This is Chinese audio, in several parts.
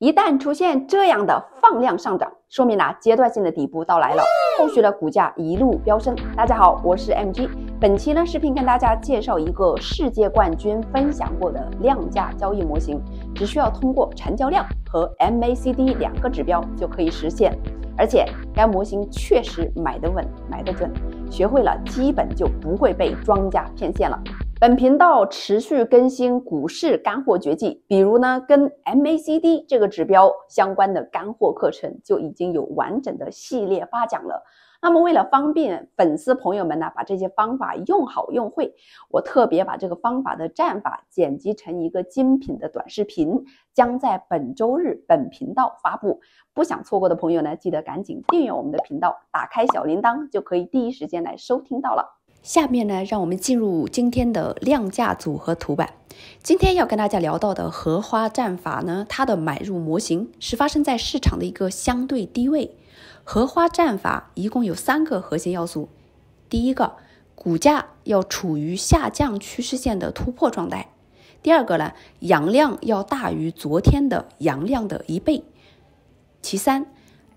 一旦出现这样的放量上涨，说明啊阶段性的底部到来了，后续的股价一路飙升。大家好，我是 MG。本期呢，视频跟大家介绍一个世界冠军分享过的量价交易模型，只需要通过成交量和 MACD 两个指标就可以实现，而且该模型确实买得稳，买得准，学会了基本就不会被庄家骗线了。本频道持续更新股市干货绝技，比如呢，跟 MACD 这个指标相关的干货课程就已经有完整的系列发讲了。那么，为了方便粉丝朋友们呢，把这些方法用好用会，我特别把这个方法的战法剪辑成一个精品的短视频，将在本周日本频道发布。不想错过的朋友呢，记得赶紧订阅我们的频道，打开小铃铛就可以第一时间来收听到了。下面呢，让我们进入今天的量价组合图板。今天要跟大家聊到的荷花战法呢，它的买入模型是发生在市场的一个相对低位。荷花战法一共有三个核心要素：第一个，股价要处于下降趋势线的突破状态；第二个呢，阳量要大于昨天的阳量的一倍；其三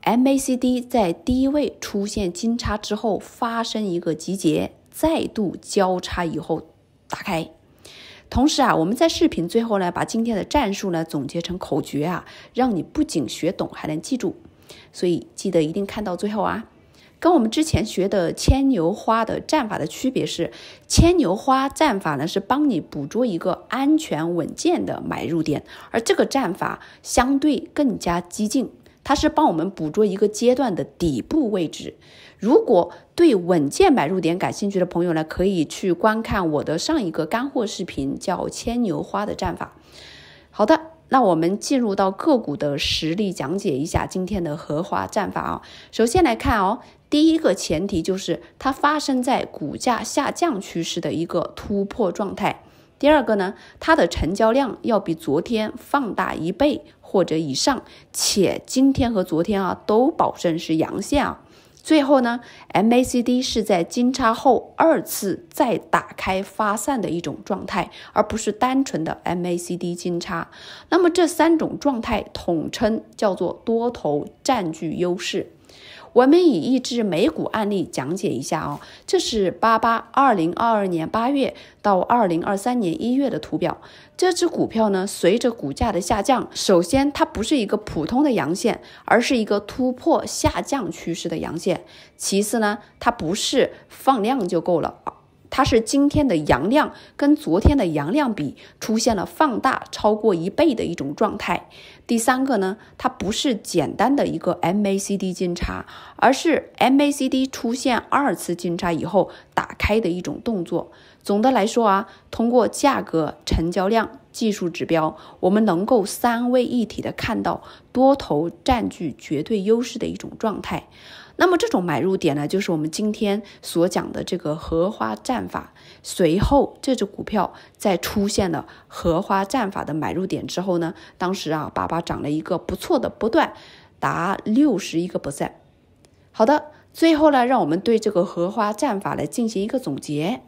，MACD 在低位出现金叉之后发生一个集结。再度交叉以后，打开。同时啊，我们在视频最后呢，把今天的战术呢总结成口诀啊，让你不仅学懂，还能记住。所以记得一定看到最后啊。跟我们之前学的牵牛花的战法的区别是，牵牛花战法呢是帮你捕捉一个安全稳健的买入点，而这个战法相对更加激进。它是帮我们捕捉一个阶段的底部位置。如果对稳健买入点感兴趣的朋友呢，可以去观看我的上一个干货视频，叫《牵牛花的战法》。好的，那我们进入到个股的实例讲解一下今天的荷花战法啊。首先来看哦，第一个前提就是它发生在股价下降趋势的一个突破状态。第二个呢，它的成交量要比昨天放大一倍或者以上，且今天和昨天啊都保证是阳线啊。最后呢，MACD 是在金叉后二次再打开发散的一种状态，而不是单纯的 MACD 金叉。那么这三种状态统称叫做多头占据优势。我们以一只美股案例讲解一下哦，这是八八二零二二年八月到二零二三年一月的图表。这只股票呢，随着股价的下降，首先它不是一个普通的阳线，而是一个突破下降趋势的阳线。其次呢，它不是放量就够了它是今天的阳量跟昨天的阳量比出现了放大超过一倍的一种状态。第三个呢，它不是简单的一个 MACD 金叉，而是 MACD 出现二次金叉以后打开的一种动作。总的来说啊，通过价格、成交量。技术指标，我们能够三位一体的看到多头占据绝对优势的一种状态。那么这种买入点呢，就是我们今天所讲的这个荷花战法。随后这只股票在出现了荷花战法的买入点之后呢，当时啊，爸爸涨了一个不错的波段，达六十一个不 t 好的，最后呢，让我们对这个荷花战法来进行一个总结：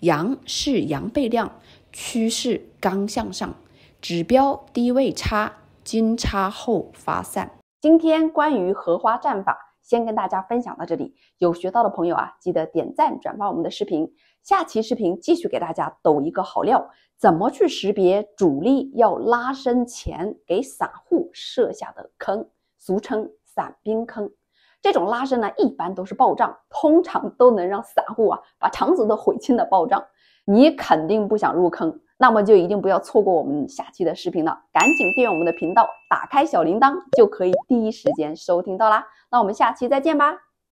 阳是阳倍量。趋势刚向上，指标低位差金叉后发散。今天关于荷花战法，先跟大家分享到这里。有学到的朋友啊，记得点赞转发我们的视频。下期视频继续给大家抖一个好料：怎么去识别主力要拉升前给散户设下的坑，俗称“散兵坑”。这种拉伸呢，一般都是暴涨，通常都能让散户啊把肠子都悔青的暴涨。你肯定不想入坑，那么就一定不要错过我们下期的视频了。赶紧订阅我们的频道，打开小铃铛就可以第一时间收听到啦。那我们下期再见吧。